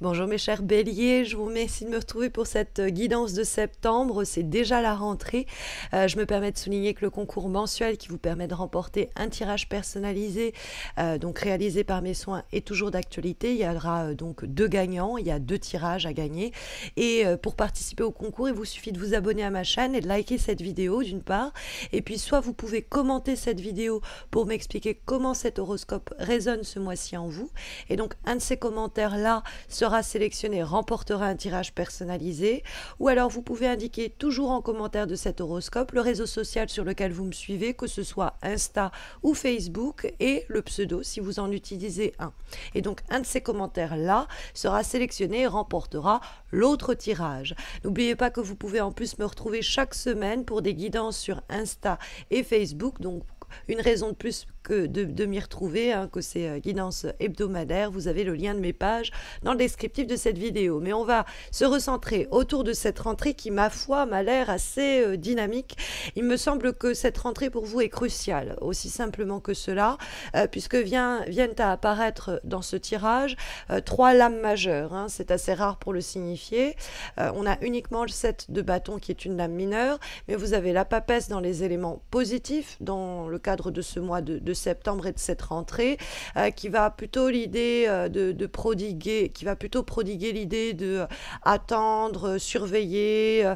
Bonjour mes chers béliers, je vous remercie de me retrouver pour cette euh, guidance de septembre, c'est déjà la rentrée. Euh, je me permets de souligner que le concours mensuel qui vous permet de remporter un tirage personnalisé, euh, donc réalisé par mes soins, est toujours d'actualité. Il y aura donc deux gagnants, il y a deux tirages à gagner. Et pour participer au concours, il vous suffit de vous abonner à ma chaîne et de liker cette vidéo d'une part. Et puis soit vous pouvez commenter cette vidéo pour m'expliquer comment cet horoscope résonne ce mois-ci en vous. Et donc un de ces commentaires-là sera sera sélectionné remportera un tirage personnalisé. Ou alors vous pouvez indiquer toujours en commentaire de cet horoscope le réseau social sur lequel vous me suivez, que ce soit Insta ou Facebook, et le pseudo si vous en utilisez un. Et donc un de ces commentaires-là sera sélectionné et remportera l'autre tirage. N'oubliez pas que vous pouvez en plus me retrouver chaque semaine pour des guidances sur Insta et Facebook. Donc une raison de plus de, m'y retrouver, hein, que c'est euh, guidance hebdomadaire. Vous avez le lien de mes pages dans le descriptif de cette vidéo. Mais on va se recentrer autour de cette rentrée qui, ma foi, m'a l'air assez euh, dynamique. Il me semble que cette rentrée pour vous est cruciale, aussi simplement que cela, euh, puisque vient, viennent à apparaître dans ce tirage trois lames majeures. Hein. c'est assez rare pour le signifier. on a uniquement le 7 de bâton qui est une lame mineure, mais vous avez la papesse dans les éléments positifs dans le cadre de ce mois de septembre et de cette rentrée, euh, qui va plutôt l'idée euh, de, de, prodiguer, qui va plutôt prodiguer l'idée de euh, attendre, surveiller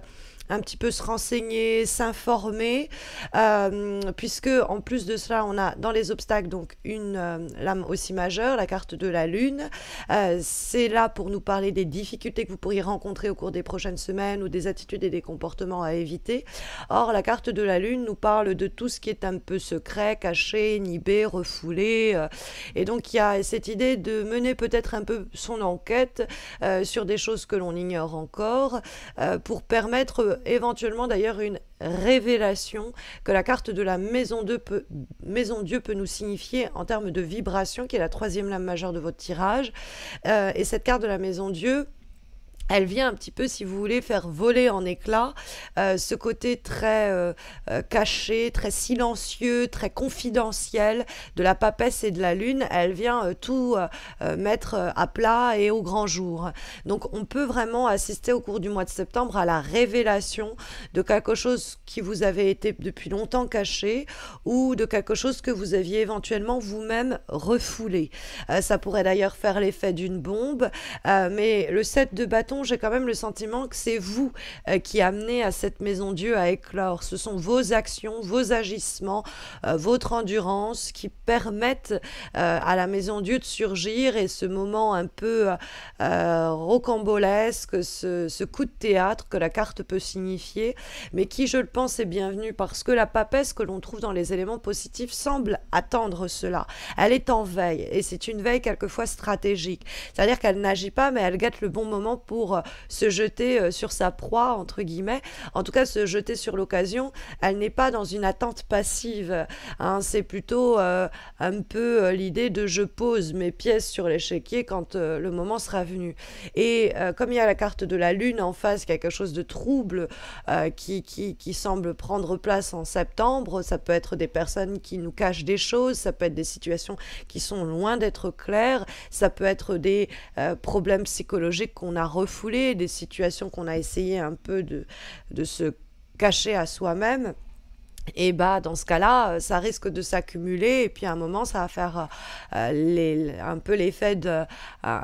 un petit peu se renseigner, s'informer, euh, puisque en plus de cela, on a dans les obstacles donc une euh, lame aussi majeure, la carte de la lune. Euh, c'est là pour nous parler des difficultés que vous pourriez rencontrer au cours des prochaines semaines ou des attitudes et des comportements à éviter. Or, la carte de la lune nous parle de tout ce qui est un peu secret, caché, nibé refoulé. et donc, il y a cette idée de mener peut-être un peu son enquête sur des choses que l'on ignore encore pour permettre éventuellement d'ailleurs une révélation que la carte de la maison, de maison Dieu peut nous signifier en termes de vibration, qui est la troisième lame majeure de votre tirage. Euh, et cette carte de la maison Dieu elle vient un petit peu, si vous voulez, faire voler en éclats euh, ce côté très euh, euh, caché, très silencieux, très confidentiel de la papesse et de la lune. Elle vient tout mettre à plat et au grand jour. Donc on peut vraiment assister au cours du mois de septembre à la révélation de quelque chose qui vous avait été depuis longtemps caché ou de quelque chose que vous aviez éventuellement vous-même refoulé. ça pourrait d'ailleurs faire l'effet d'une bombe, mais le 7 de j'ai quand même le sentiment que c'est vous euh, qui amenez à cette maison Dieu à éclore. Ce sont vos actions, vos agissements, euh, votre endurance qui permettent euh, à la maison Dieu de surgir et ce moment un peu rocambolesque, ce, ce, coup de théâtre que la carte peut signifier, mais qui, je le pense, est bienvenu parce que la papesse que l'on trouve dans les éléments positifs semble attendre cela. Elle est en veille et c'est une veille quelquefois stratégique. C'est-à-dire qu'elle n'agit pas, mais elle gâte le bon moment pour euh, se jeter euh, sur sa proie, entre guillemets, en tout cas se jeter sur l'occasion, elle n'est pas dans une attente passive. Hein. C'est plutôt euh, un peu l'idée de je pose mes pièces sur l'échiquier quand le moment sera venu. Et comme il y a la carte de la Lune en face, quelque chose de trouble qui, qui, qui semble prendre place en septembre, ça peut être des personnes qui nous cachent des choses, ça peut être des situations qui sont loin d'être claires, ça peut être des problèmes psychologiques qu'on a refusés des situations qu'on a essayé un peu de, de se cacher à soi-même et bah dans ce cas-là, euh, ça risque de s'accumuler et puis à un moment, ça va faire euh, euh, un peu l'effet d'un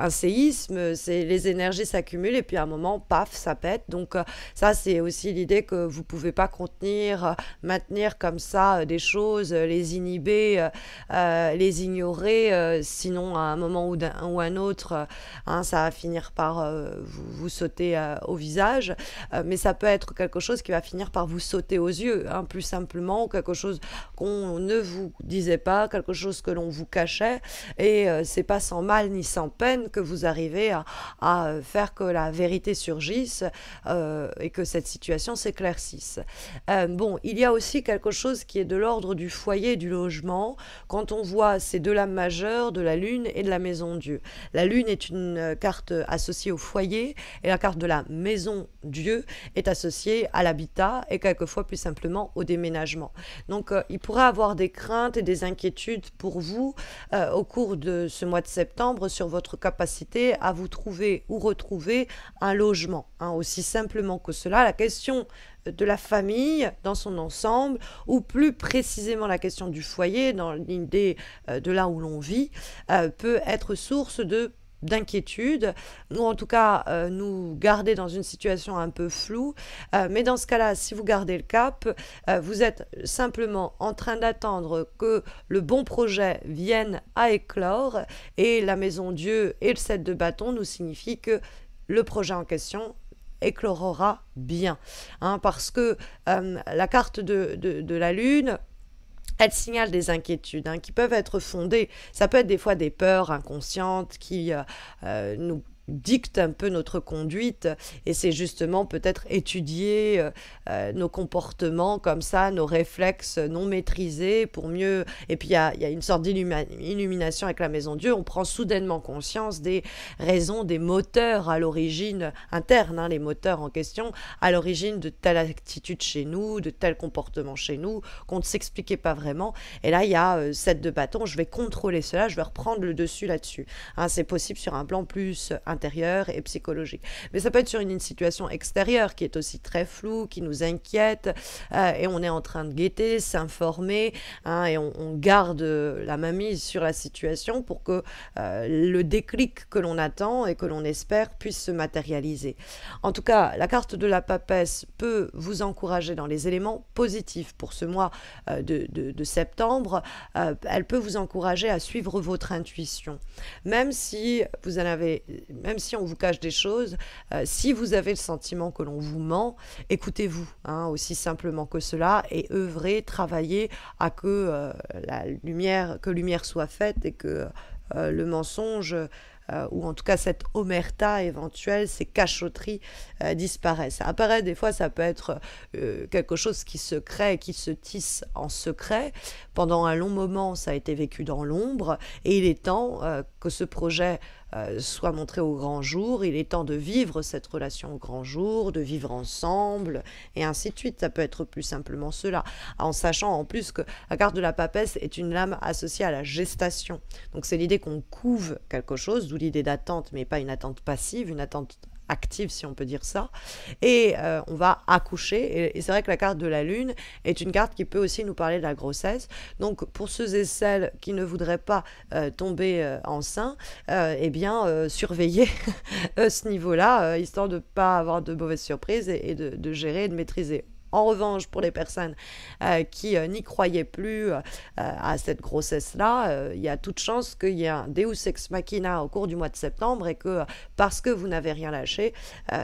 séisme. C'est les énergies s'accumulent et puis à un moment, paf, ça pète. Donc ça, c'est aussi l'idée que vous pouvez pas contenir, maintenir comme ça des choses, les inhiber, les ignorer. sinon, à un moment ou, un, ou un autre, hein, ça va finir par vous, sauter au visage. mais ça peut être quelque chose qui va finir par vous sauter aux yeux, hein, plus simplement simplement, quelque chose qu'on ne vous disait pas, quelque chose que l'on vous cachait. Et euh, c'est pas sans mal ni sans peine que vous arrivez à, euh, faire que la vérité surgisse euh, et que cette situation s'éclaircisse. bon, il y a aussi quelque chose qui est de l'ordre du foyer, du logement. Quand on voit ces deux lames majeures de la Lune et de la Maison Dieu. La Lune est une carte associée au foyer et la carte de la Maison Dieu est associée à l'habitat et quelquefois plus simplement au déménagement donc, euh, il pourra avoir des craintes et des inquiétudes pour vous euh, au cours de ce mois de septembre sur votre capacité à vous trouver ou retrouver un logement. Hein, aussi simplement que cela, la question de la famille dans son ensemble, ou plus précisément la question du foyer, dans l'idée euh, de là où l'on vit, peut être source de d'inquiétude, ou en tout cas euh, nous garder dans une situation un peu floue. Euh, mais dans ce cas-là, si vous gardez le cap, euh, vous êtes simplement en train d'attendre que le bon projet vienne à éclore et la maison Dieu et le 7 de bâton nous signifie que le projet en question éclorera bien. Hein, parce que la carte de la Lune elle signale des inquiétudes hein, qui peuvent être fondées. Ça peut être des fois des peurs inconscientes qui euh, euh, nous dicte un peu notre conduite et c'est justement peut-être étudier euh, euh, nos comportements comme ça, nos réflexes non maîtrisés pour mieux... Et puis il y a, une sorte d'illumination avec la maison Dieu, on prend soudainement conscience des raisons, des moteurs à l'origine interne, hein, les moteurs en question, à l'origine de telle attitude chez nous, de tel comportement chez nous, qu'on ne s'expliquait pas vraiment. Et là, il y a euh, cette de bâton, je vais contrôler cela, je vais reprendre le dessus là-dessus. Hein, c'est possible sur un plan plus interne intérieure et psychologique. Mais ça peut être sur une situation extérieure qui est aussi très floue, qui nous inquiète, euh, et on est en train de guetter, s'informer, hein, et on, garde la main mise sur la situation pour que euh, le déclic que l'on attend et que l'on espère puisse se matérialiser. En tout cas, la carte de la papesse peut vous encourager dans les éléments positifs pour ce mois euh, de, de, septembre. elle peut vous encourager à suivre votre intuition, même si vous en avez, même si on vous cache des choses, euh, si vous avez le sentiment que l'on vous ment, écoutez-vous, hein, aussi simplement que cela, et œuvrez, travaillez à que euh, la lumière, que lumière soit faite et que euh, le mensonge, ou en tout cas cette omerta éventuelle, ces cachotteries disparaissent. Ça apparaît des fois, ça peut être quelque chose qui se crée, qui se tisse en secret. Pendant un long moment, ça a été vécu dans l'ombre, et il est temps que ce projet euh, soit montré au grand jour. Il est temps de vivre cette relation au grand jour, de vivre ensemble, et ainsi de suite. Ça peut être plus simplement cela, en sachant en plus que la carte de la papesse est une lame associée à la gestation. Donc c'est l'idée qu'on couve quelque chose, d'où l'idée d'attente, mais pas une attente passive, une attente active, si on peut dire ça. Et euh, on va accoucher. Et, c'est vrai que la carte de la Lune est une carte qui peut aussi nous parler de la grossesse. Donc pour ceux et celles qui ne voudraient pas euh, tomber euh, enceint, eh bien surveillez ce niveau-là, histoire de ne pas avoir de mauvaises surprises et, de, de gérer et de maîtriser. En revanche, pour les personnes euh, qui euh, n'y croyaient plus euh, à cette grossesse-là, il y a toute chance qu'il y ait un Deus ex machina au cours du mois de septembre et que parce que vous n'avez rien lâché,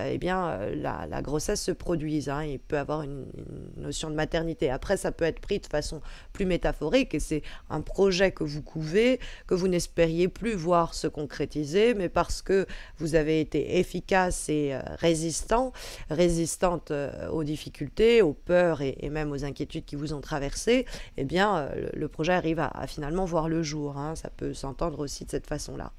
eh bien la, grossesse se produise. Hein. Il peut avoir une, une, notion de maternité. Après, ça peut être pris de façon plus métaphorique et c'est un projet que vous couvez, que vous n'espériez plus voir se concrétiser, mais parce que vous avez été efficace et résistant, résistante aux difficultés aux peurs et, même aux inquiétudes qui vous ont traversé, eh bien, euh, le, projet arrive à, finalement voir le jour. Hein. Ça peut s'entendre aussi de cette façon-là.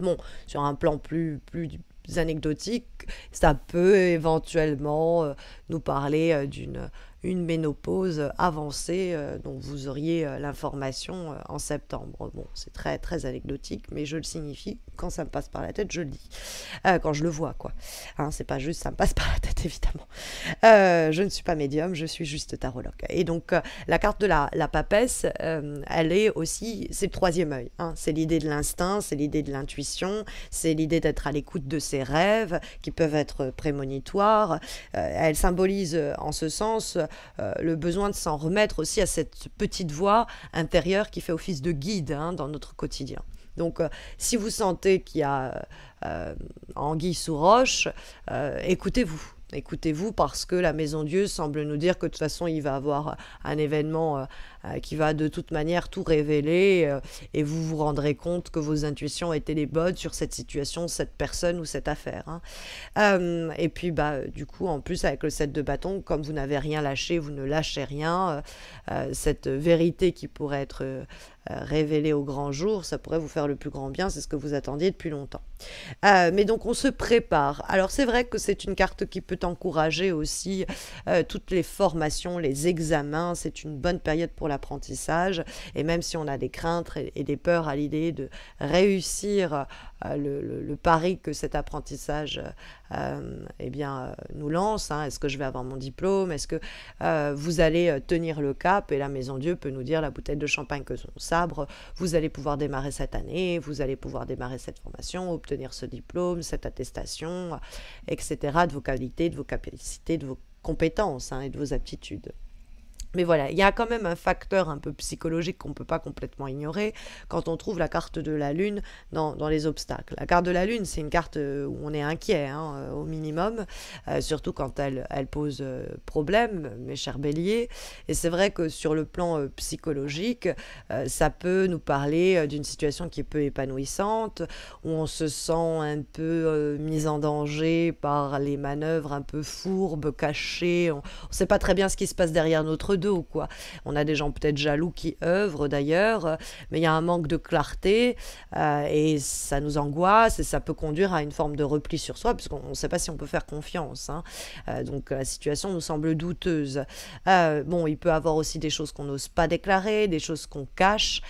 Bon, sur un plan plus, plus anecdotique, ça peut éventuellement euh, nous parler euh, d'une une ménopause avancée euh, dont vous auriez euh, l'information euh, en septembre. Bon, c'est très très anecdotique, mais je le signifie quand ça me passe par la tête, je le dis, quand je le vois quoi. Hein, c'est pas juste ça me passe par la tête évidemment. je ne suis pas médium, je suis juste tarologue. Et donc la carte de la, la papesse, elle est aussi, c'est le troisième œil. Hein, c'est l'idée de l'instinct, c'est l'idée de l'intuition, c'est l'idée d'être à l'écoute de ses rêves qui peuvent être prémonitoires. elle symbolise en ce sens euh, euh, le besoin de s'en remettre aussi à cette petite voix intérieure qui fait office de guide hein, dans notre quotidien. Donc, euh, si vous sentez qu'il y a anguille sous roche, écoutez-vous. Écoutez-vous parce que la maison Dieu semble nous dire que de toute façon il va avoir un événement euh, qui va de toute manière tout révéler euh, et vous vous rendrez compte que vos intuitions étaient les bonnes sur cette situation, cette personne ou cette affaire. Hein. Euh, et puis, bah, du coup, en plus, avec le 7 de bâton, comme vous n'avez rien lâché, vous ne lâchez rien, cette vérité qui pourrait être révélée au grand jour, ça pourrait vous faire le plus grand bien, c'est ce que vous attendiez depuis longtemps. mais donc on se prépare. Alors c'est vrai que c'est une carte qui peut encourager aussi toutes les formations, les examens, c'est une bonne période pour l'apprentissage. Et même si on a des craintes et des peurs à l'idée de réussir euh, le, pari que cet apprentissage euh, eh bien, euh, nous lance, hein, est-ce que je vais avoir mon diplôme, est-ce que vous allez tenir le cap Et la Maison Dieu peut nous dire la bouteille de champagne que son sabre, vous allez pouvoir démarrer cette année, vous allez pouvoir démarrer cette formation, obtenir ce diplôme, cette attestation, etc., de vos qualités, de vos capacités, de vos compétences hein, et de vos aptitudes. Mais voilà, il y a quand même un facteur un peu psychologique qu'on ne peut pas complètement ignorer quand on trouve la carte de la Lune dans, dans les obstacles. La carte de la Lune, c'est une carte euh, où on est inquiet hein, euh, au minimum, euh, surtout quand elle, elle pose problème, mes chers béliers. Et c'est vrai que sur le plan psychologique, ça peut nous parler d'une situation qui est peu épanouissante, où on se sent un peu mis en danger par les manœuvres un peu fourbes, cachées. On ne sait pas très bien ce qui se passe derrière notre deux ou quoi. On a des gens peut-être jaloux qui œuvrent d'ailleurs, mais il y a un manque de clarté euh, et ça nous angoisse et ça peut conduire à une forme de repli sur soi puisqu'on ne sait pas si on peut faire confiance. Hein. Euh, donc la situation nous semble douteuse. Euh, bon, il peut avoir aussi des choses qu'on n'ose pas déclarer, des choses qu'on cache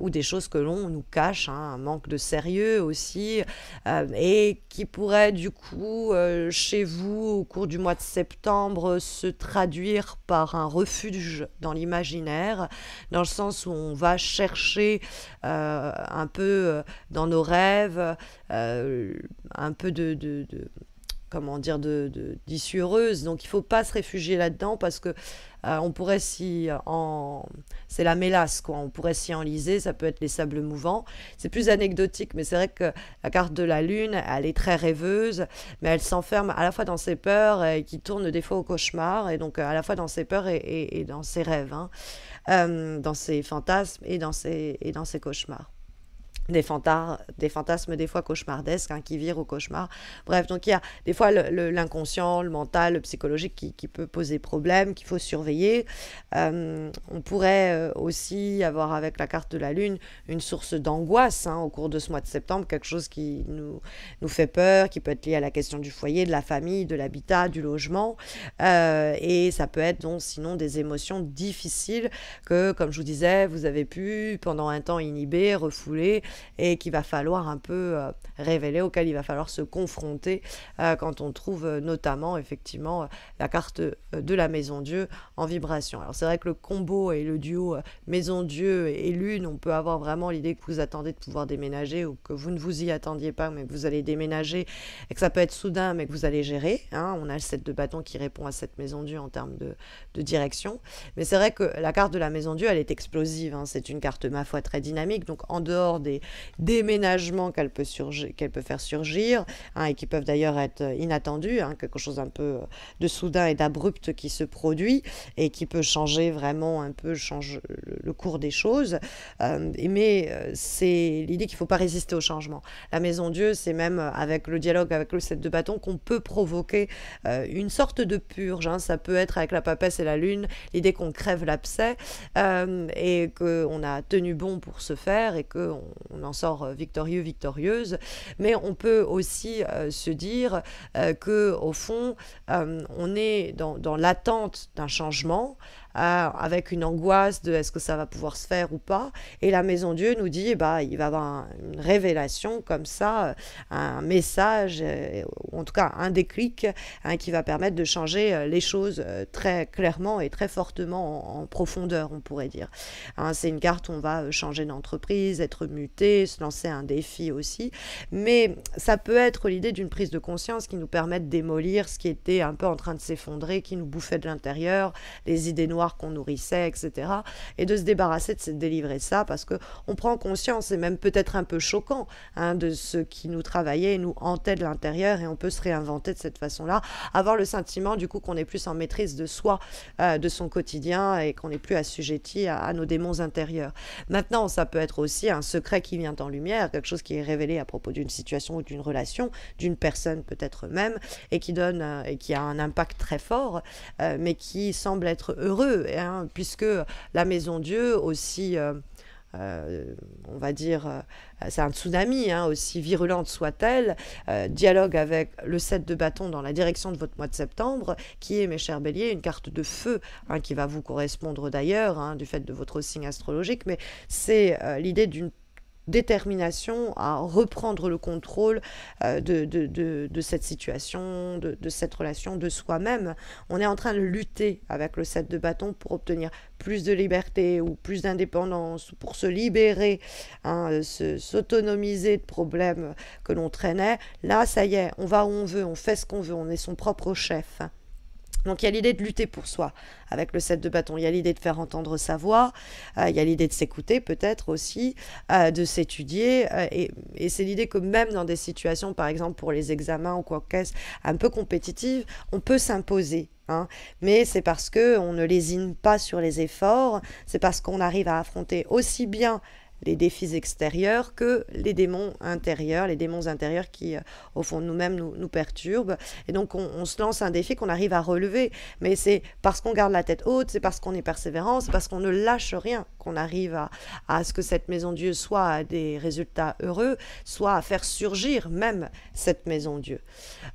ou des choses que l'on nous cache, hein, un manque de sérieux aussi et qui pourrait du coup chez vous au cours du mois de septembre se traduire par un refus dans l'imaginaire, dans le sens où on va chercher euh, un peu euh, dans nos rêves, euh, un peu de, de, comment dire, de, d'issue heureuse. Donc il ne faut pas se réfugier là-dedans parce que euh, on pourrait s'y euh, en... C'est la mélasse, quoi. On pourrait s'y enliser, ça peut être les sables mouvants. C'est plus anecdotique, mais c'est vrai que la carte de la Lune, elle est très rêveuse, mais elle s'enferme à la fois dans ses peurs, euh, et qui tourne des fois au cauchemar, et donc à la fois dans ses peurs et, dans ses rêves, hein. dans ses fantasmes et dans et dans ses cauchemars des, fantasmes des fois cauchemardesques hein, qui virent au cauchemar. Bref, donc il y a des fois l'inconscient, le, mental, le psychologique qui, peut poser problème, qu'il faut surveiller. Euh, on pourrait euh, aussi avoir avec la carte de la Lune une source d'angoisse hein, au cours de ce mois de septembre, quelque chose qui nous, fait peur, qui peut être lié à la question du foyer, de la famille, de l'habitat, du logement. Euh, et ça peut être donc sinon des émotions difficiles que, comme je vous disais, vous avez pu pendant un temps inhiber, refouler et qu'il va falloir un peu euh, révéler, auquel il va falloir se confronter euh, quand on trouve euh, notamment effectivement la carte de la Maison Dieu en vibration. Alors c'est vrai que le combo et le duo Maison Dieu et Lune, on peut avoir vraiment l'idée que vous attendez de pouvoir déménager ou que vous ne vous y attendiez pas mais que vous allez déménager et que ça peut être soudain mais que vous allez gérer. Hein. On a le 7 de bâton qui répond à cette Maison Dieu en termes de, direction. Mais c'est vrai que la carte de la Maison Dieu, elle est explosive. Hein. C'est une carte, ma foi, très dynamique. Donc en dehors des, déménagements qu'elle peut, peut, faire surgir, hein, et qui peuvent d'ailleurs être euh, inattendus, hein, quelque chose un peu euh, de soudain et d'abrupt qui se produit, et qui peut changer vraiment un peu change le, cours des choses. Euh, mais c'est l'idée qu'il ne faut pas résister au changement. La maison Dieu, c'est même avec le dialogue, avec le set de bâton, qu'on peut provoquer une sorte de purge. Hein. Ça peut être avec la papesse et la lune, l'idée qu'on crève l'abcès euh, et qu'on a tenu bon pour se faire et qu'on on en sort euh, victorieux, victorieuse, mais on peut aussi euh, se dire euh, que au fond, on est dans l'attente d'un changement, euh, avec une angoisse de est-ce que ça va pouvoir se faire ou pas. Et la maison Dieu nous dit, bah, il va avoir une révélation comme ça, euh, un message, euh, en tout cas un déclic hein, qui va permettre de changer les choses très clairement et très fortement en, profondeur, on pourrait dire. Hein, c'est une carte où on va changer d'entreprise, être muté, se lancer un défi aussi. Mais ça peut être l'idée d'une prise de conscience qui nous permet de démolir ce qui était un peu en train de s'effondrer, qui nous bouffait de l'intérieur, les idées noires qu'on nourrissait, etc. Et de se débarrasser de se délivrer ça parce que on prend conscience, et même peut-être un peu choquant, hein, de ce qui nous travaillait et nous hantait de l'intérieur et on peut se réinventer de cette façon-là, avoir le sentiment du coup qu'on est plus en maîtrise de soi, euh, de son quotidien et qu'on n'est plus assujetti à, nos démons intérieurs. Maintenant, ça peut être aussi un secret qui vient en lumière, quelque chose qui est révélé à propos d'une situation ou d'une relation, d'une personne peut-être même, et qui donne euh, et qui a un impact très fort, euh, mais qui semble être heureux Hein, puisque la maison Dieu aussi... Euh, euh, on va dire, euh, c'est un tsunami, hein, aussi virulente soit-elle, dialogue avec le 7 de bâton dans la direction de votre mois de septembre, qui est, mes chers béliers, une carte de feu, hein, qui va vous correspondre d'ailleurs, du fait de votre signe astrologique, mais c'est l'idée d'une détermination à reprendre le contrôle euh, de, cette situation, de, cette relation, de soi-même. On est en train de lutter avec le set de bâton pour obtenir plus de liberté ou plus d'indépendance, pour se libérer, hein, euh, s'autonomiser de problèmes que l'on traînait. Là, ça y est, on va où on veut, on fait ce qu'on veut, on est son propre chef. Donc il y a l'idée de lutter pour soi avec le set de bâton, il y a l'idée de faire entendre sa voix, euh, il y a l'idée de s'écouter peut-être aussi, euh, de s'étudier. Euh, et, c'est l'idée que même dans des situations, par exemple pour les examens ou quoi que ce soit, un peu compétitives, on peut s'imposer. Hein. Mais c'est parce qu'on ne lésine pas sur les efforts, c'est parce qu'on arrive à affronter aussi bien les défis extérieurs que les démons intérieurs, les démons intérieurs qui, euh, au fond nous-mêmes, nous, nous, perturbent. Et donc, on, on se lance un défi qu'on arrive à relever. Mais c'est parce qu'on garde la tête haute, c'est parce qu'on est persévérant, c'est parce qu'on ne lâche rien qu'on arrive à, ce que cette maison Dieu soit à des résultats heureux, soit à faire surgir même cette maison Dieu.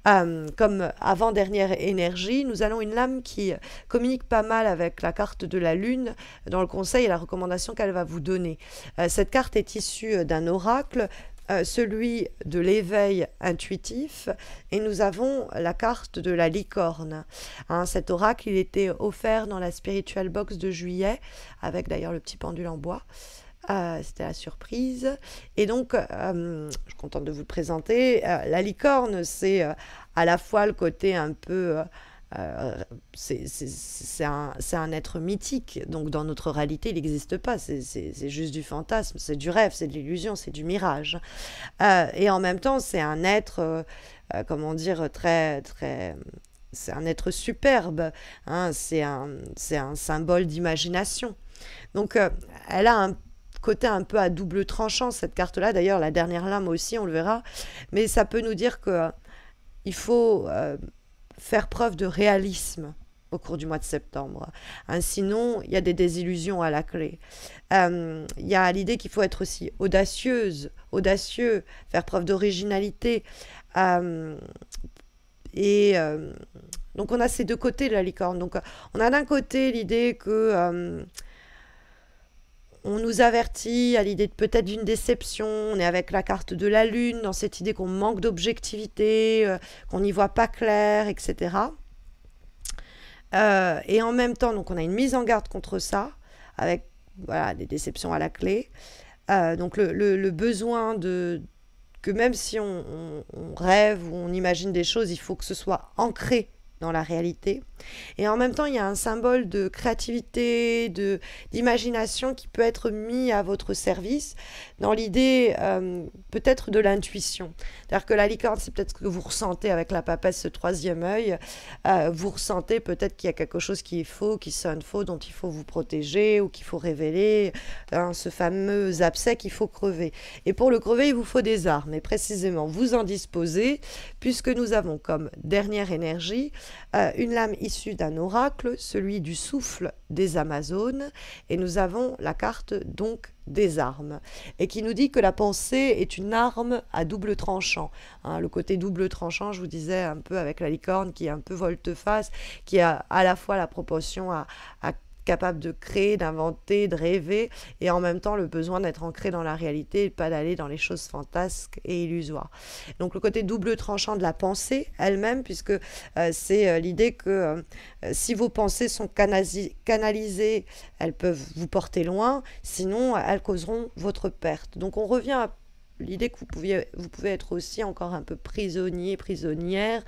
Euh, comme avant-dernière énergie, nous allons une lame qui communique pas mal avec la carte de la Lune dans le conseil et la recommandation qu'elle va vous donner. Euh, cette carte est issue d'un oracle euh, celui de l'éveil intuitif, et nous avons la carte de la licorne. Hein, cet oracle, il était offert dans la Spiritual Box de juillet, avec d'ailleurs le petit pendule en bois. Euh, c'était la surprise. Et donc, euh, je contente de vous le présenter. la licorne, c'est à la fois le côté un peu euh, c'est un, être mythique, donc dans notre réalité, il n'existe pas, c'est juste du fantasme, c'est du rêve, c'est de l'illusion, c'est du mirage. Euh, et en même temps, c'est un être, euh, comment dire, très, très, c'est un être superbe, hein, c'est un, un, symbole d'imagination. Donc, elle a un côté un peu à double tranchant, cette carte-là, d'ailleurs, la dernière lame aussi, on le verra, mais ça peut nous dire que il faut faire preuve de réalisme au cours du mois de septembre. Hein, sinon, il y a des désillusions à la clé. Euh, il y a l'idée qu'il faut être aussi audacieuse, audacieux, faire preuve d'originalité. Euh, et euh, donc on a ces deux côtés de la licorne. Donc on a d'un côté l'idée que on nous avertit à l'idée peut-être d'une déception, on est avec la carte de la lune, dans cette idée qu'on manque d'objectivité, euh, qu'on n'y voit pas clair, etc. Euh, et en même temps, donc on a une mise en garde contre ça, avec voilà, des déceptions à la clé. Euh, donc le, besoin de que même si on, rêve ou on imagine des choses, il faut que ce soit ancré dans la réalité. Et en même temps, il y a un symbole de créativité, de d'imagination qui peut être mis à votre service dans l'idée euh, peut-être de l'intuition. C'est-à-dire que la licorne, c'est peut-être ce que vous ressentez avec la papesse, ce troisième œil. Euh, vous ressentez peut-être qu'il y a quelque chose qui est faux, qui sonne faux, dont il faut vous protéger ou qu'il faut révéler, hein, ce fameux abcès qu'il faut crever. Et pour le crever, il vous faut des armes. Et précisément, vous en disposez, puisque nous avons comme dernière énergie euh, une lame issue d'un oracle, celui du souffle des Amazones, et nous avons la carte donc des armes, et qui nous dit que la pensée est une arme à double tranchant. Hein. le côté double tranchant, je vous disais un peu avec la licorne qui est un peu volte-face, qui a à la fois la proportion à capable de créer, d'inventer, de rêver, et en même temps le besoin d'être ancré dans la réalité et pas d'aller dans les choses fantasques et illusoires. Donc le côté double tranchant de la pensée elle-même, puisque euh, c'est euh, l'idée que euh, si vos pensées sont canalisées, elles peuvent vous porter loin, sinon elles causeront votre perte. Donc on revient à l'idée que vous, vous pouvez être aussi encore un peu prisonnier, prisonnière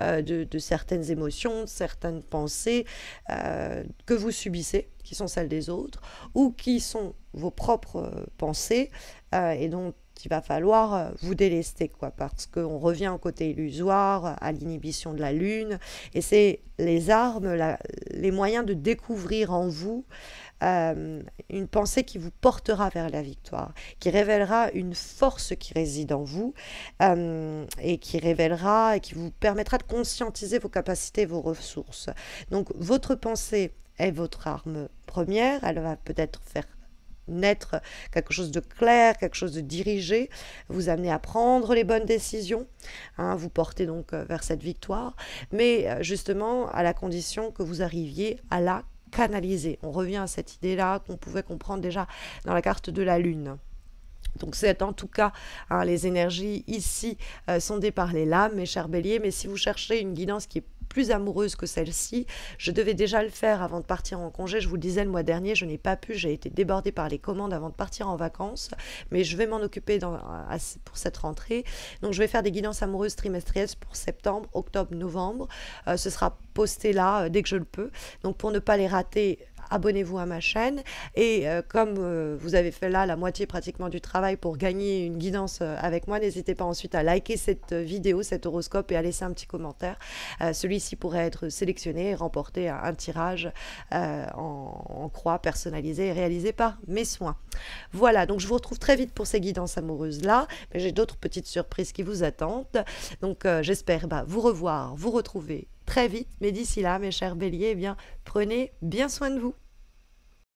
euh, de, certaines émotions, de certaines pensées euh, que vous subissez, qui sont celles des autres, ou qui sont vos propres euh, pensées et donc, il va falloir vous délester, quoi, parce qu'on revient au côté illusoire, à l'inhibition de la lune, et c'est les armes, les moyens de découvrir en vous euh, une pensée qui vous portera vers la victoire, qui révélera une force qui réside en vous euh, et qui révélera et qui vous permettra de conscientiser vos capacités, vos ressources. Donc votre pensée est votre arme première, elle va peut-être faire naître quelque chose de clair, quelque chose de dirigé, vous amener à prendre les bonnes décisions, hein, vous porter donc euh, vers cette victoire, mais justement à la condition que vous arriviez à la canaliser. On revient à cette idée-là qu'on pouvait comprendre déjà dans la carte de la Lune. Donc c'est en tout cas, hein, les énergies ici euh, sont sondées là, les lames, mes chers béliers, mais si vous cherchez une guidance qui est plus amoureuse que celle-ci. Je devais déjà le faire avant de partir en congé. Je vous le disais le mois dernier, je n'ai pas pu. J'ai été débordée par les commandes avant de partir en vacances. Mais je vais m'en occuper pour cette rentrée. Donc je vais faire des guidances amoureuses trimestrielles pour septembre, octobre, novembre. Euh, ce sera posté là euh, dès que je le peux. Donc pour ne pas les rater, abonnez-vous à ma chaîne. Et euh, comme euh, vous avez fait là la moitié pratiquement du travail pour gagner une guidance euh, avec moi, n'hésitez pas ensuite à liker cette vidéo, cet horoscope et à laisser un petit commentaire. Celui-ci pourrait être sélectionné et remporter un, tirage en, croix personnalisé et réalisé par mes soins. Voilà, donc je vous retrouve très vite pour ces guidances amoureuses-là, mais j'ai d'autres petites surprises qui vous attendent. Donc j'espère bah, vous revoir, vous retrouver très vite. Mais d'ici là, mes chers béliers, eh bien, prenez bien soin de vous.